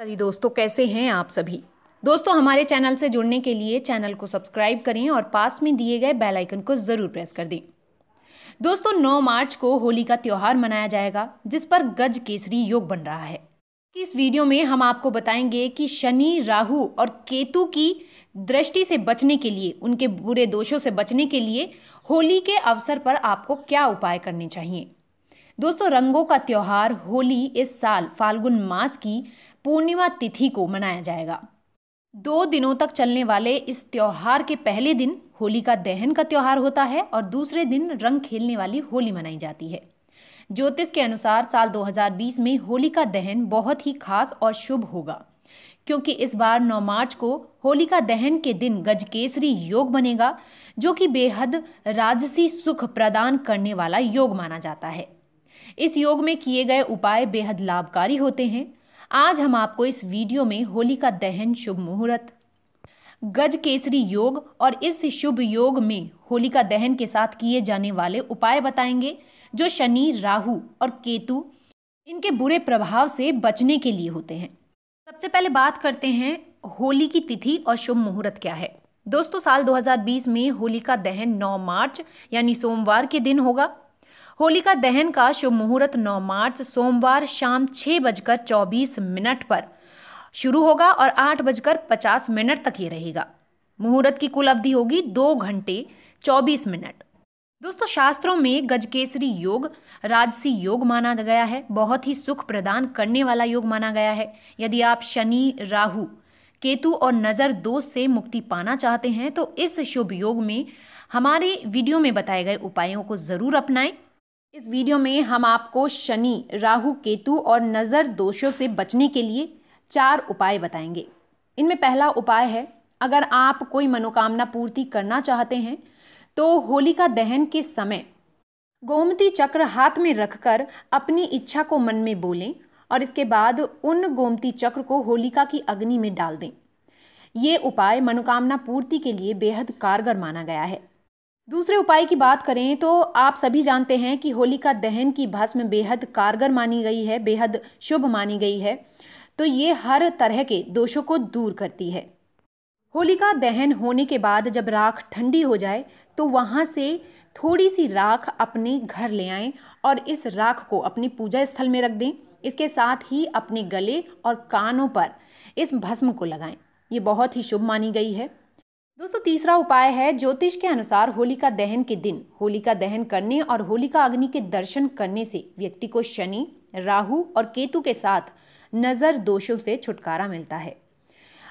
सभी दोस्तों कैसे हैं आप सभी दोस्तों हमारे चैनल से जुड़ने के लिए चैनल को सब्सक्राइब करें और पास में दिए गए बेल आइकन को ज़रूर प्रेस कर दें दोस्तों 9 मार्च को होली का त्यौहार मनाया जाएगा जिस पर गज केसरी योग बन रहा है इस वीडियो में हम आपको बताएंगे कि शनि राहु और केतु की दृष्टि से बचने के लिए उनके बुरे दोषों से बचने के लिए होली के अवसर पर आपको क्या उपाय करने चाहिए दोस्तों रंगों का त्यौहार होली इस साल फाल्गुन मास की पूर्णिमा तिथि को मनाया जाएगा दो दिनों तक चलने वाले इस त्यौहार के पहले दिन होली का दहन का त्यौहार होता है और दूसरे दिन रंग खेलने वाली होली मनाई जाती है ज्योतिष के अनुसार साल 2020 में होली का दहन बहुत ही खास और शुभ होगा क्योंकि इस बार 9 मार्च को होलिका दहन के दिन गजकेसरी योग बनेगा जो कि बेहद राजसी सुख प्रदान करने वाला योग माना जाता है इस योग में किए गए उपाय बेहद लाभकारी होते हैं आज हम आपको इस वीडियो में होली का दहन शुभ मुहूर्त गज केसरी योग और इस शुभ योग में का दहन के साथ किए जाने वाले उपाय बताएंगे जो शनि राहु और केतु इनके बुरे प्रभाव से बचने के लिए होते हैं सबसे पहले बात करते हैं होली की तिथि और शुभ मुहूर्त क्या है दोस्तों साल 2020 में होली का दहन 9 मार्च यानी सोमवार के दिन होगा होलिका दहन का शुभ मुहूर्त 9 मार्च सोमवार शाम छः बजकर चौबीस मिनट पर शुरू होगा और आठ बजकर पचास मिनट तक ये रहेगा मुहूर्त की कुल अवधि होगी दो घंटे चौबीस मिनट दोस्तों शास्त्रों में गजकेसरी योग राजसी योग माना गया है बहुत ही सुख प्रदान करने वाला योग माना गया है यदि आप शनि राहु केतु और नज़र दोष से मुक्ति पाना चाहते हैं तो इस शुभ योग में हमारे वीडियो में बताए गए उपायों को ज़रूर अपनाएं इस वीडियो में हम आपको शनि राहु केतु और नज़र दोषों से बचने के लिए चार उपाय बताएंगे इनमें पहला उपाय है अगर आप कोई मनोकामना पूर्ति करना चाहते हैं तो होलिका दहन के समय गोमती चक्र हाथ में रखकर अपनी इच्छा को मन में बोलें और इसके बाद उन गोमती चक्र को होलिका की अग्नि में डाल दें ये उपाय मनोकामना पूर्ति के लिए बेहद कारगर माना गया है दूसरे उपाय की बात करें तो आप सभी जानते हैं कि होलिका दहन की भस्म बेहद कारगर मानी गई है बेहद शुभ मानी गई है तो ये हर तरह के दोषों को दूर करती है होलिका दहन होने के बाद जब राख ठंडी हो जाए तो वहाँ से थोड़ी सी राख अपने घर ले आएं और इस राख को अपने पूजा स्थल में रख दें इसके साथ ही अपने गले और कानों पर इस भस्म को लगाएं ये बहुत ही शुभ मानी गई है दोस्तों तीसरा उपाय है ज्योतिष के अनुसार होलिका दहन के दिन होलिका दहन करने और होलिका अग्नि के दर्शन करने से व्यक्ति को शनि राहु और केतु के साथ नज़र दोषों से छुटकारा मिलता है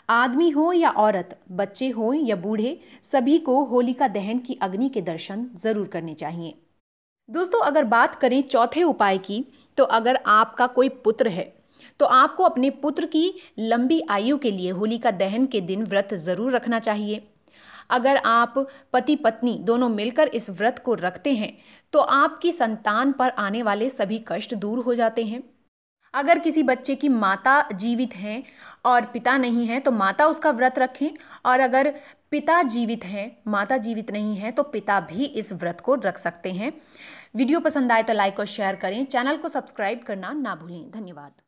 आदमी हो या औरत बच्चे हो या बूढ़े सभी को होलिका दहन की अग्नि के दर्शन ज़रूर करने चाहिए दोस्तों अगर बात करें चौथे उपाय की तो अगर आपका कोई पुत्र है तो आपको अपने पुत्र की लंबी आयु के लिए होलिका दहन के दिन व्रत ज़रूर रखना चाहिए अगर आप पति पत्नी दोनों मिलकर इस व्रत को रखते हैं तो आपकी संतान पर आने वाले सभी कष्ट दूर हो जाते हैं अगर किसी बच्चे की माता जीवित हैं और पिता नहीं है तो माता उसका व्रत रखें और अगर पिता जीवित हैं माता जीवित नहीं है तो पिता भी इस व्रत को रख सकते हैं वीडियो पसंद आए तो लाइक और शेयर करें चैनल को सब्सक्राइब करना ना भूलें धन्यवाद